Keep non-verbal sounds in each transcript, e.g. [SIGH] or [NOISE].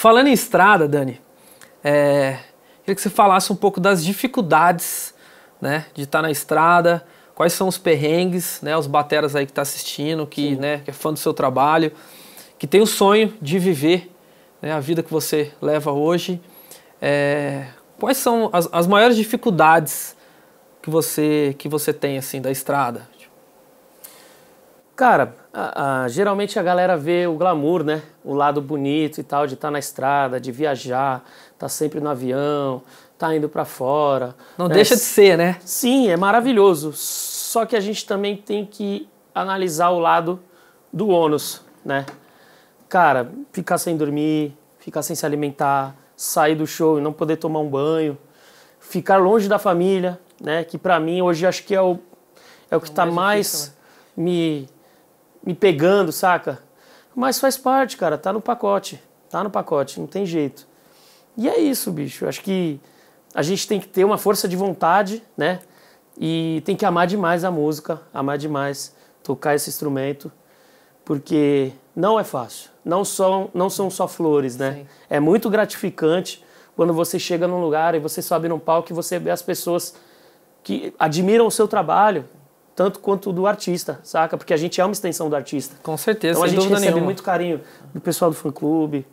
Falando em estrada, Dani, é, queria que você falasse um pouco das dificuldades né, de estar tá na estrada, quais são os perrengues, né, os bateras aí que está assistindo, que, né, que é fã do seu trabalho, que tem o sonho de viver né, a vida que você leva hoje. É, quais são as, as maiores dificuldades que você, que você tem assim da estrada? Cara, a, a, geralmente a galera vê o glamour, né? O lado bonito e tal de estar tá na estrada, de viajar, tá sempre no avião, tá indo para fora. Não né? deixa de ser, né? Sim, é maravilhoso. Só que a gente também tem que analisar o lado do ônus, né? Cara, ficar sem dormir, ficar sem se alimentar, sair do show e não poder tomar um banho, ficar longe da família, né? Que para mim hoje acho que é o é o que está é mais, mais né? me me pegando, saca? Mas faz parte, cara, tá no pacote. Tá no pacote, não tem jeito. E é isso, bicho. Acho que a gente tem que ter uma força de vontade, né? E tem que amar demais a música, amar demais tocar esse instrumento, porque não é fácil. Não são, não são só flores, né? Sim. É muito gratificante quando você chega num lugar e você sobe num palco e você vê as pessoas que admiram o seu trabalho, tanto quanto do artista, saca? Porque a gente é uma extensão do artista. Com certeza, então, a gente recebe muito carinho do pessoal do fã-clube,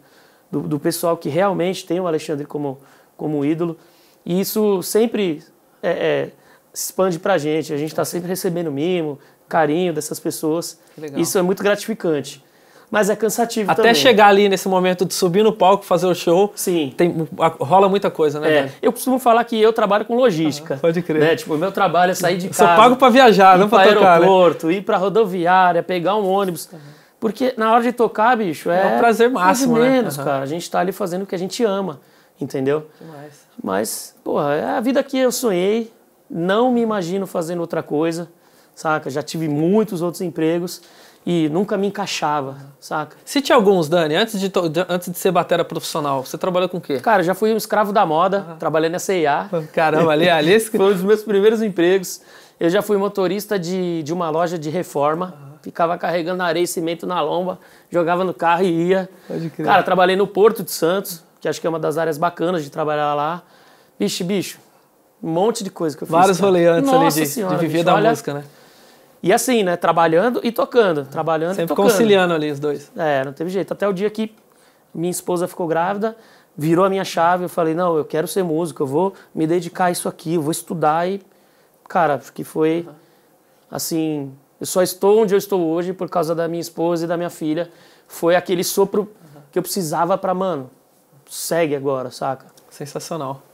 do, do, pessoal que realmente tem o Alexandre como, como ídolo. E isso sempre é, é, se expande pra gente. A gente está sempre recebendo mimo, carinho dessas pessoas. Isso é muito gratificante mas é cansativo Até também. chegar ali nesse momento de subir no palco, fazer o show, Sim. Tem, rola muita coisa, né? É. eu costumo falar que eu trabalho com logística. Ah, pode crer. Né? Tipo, o meu trabalho é sair de casa. Só pago para viajar, não para tocar. Né? aeroporto, né? ir para rodoviária, pegar um ônibus. Porque na hora de tocar, bicho, é, é um prazer máximo, né? menos, uhum. cara. A gente tá ali fazendo o que a gente ama, entendeu? Demais. Mas, porra, é a vida que eu sonhei. Não me imagino fazendo outra coisa saca? Já tive muitos outros empregos e nunca me encaixava, saca? Cite alguns, Dani, antes de, antes de ser batera profissional, você trabalhou com o quê? Cara, já fui um escravo da moda, uhum. trabalhei na CIA. Caramba, ali, ali... É [LAUGHS] Foi um dos meus primeiros empregos. Eu já fui motorista de, de uma loja de reforma, uhum. ficava carregando areia e cimento na lomba, jogava no carro e ia. Pode crer. Cara, trabalhei no Porto de Santos, que acho que é uma das áreas bacanas de trabalhar lá. Bicho, bicho, um monte de coisa que eu fiz. Vários rolês antes ali de, senhora, de viver bicho, da olha, música, né? E assim, né? Trabalhando e tocando. Trabalhando Sempre e tocando. conciliando ali os dois. É, não teve jeito. Até o dia que minha esposa ficou grávida, virou a minha chave. Eu falei, não, eu quero ser músico, eu vou me dedicar a isso aqui, eu vou estudar. E, cara, que foi assim. Eu só estou onde eu estou hoje por causa da minha esposa e da minha filha. Foi aquele sopro que eu precisava para, mano, segue agora, saca? Sensacional.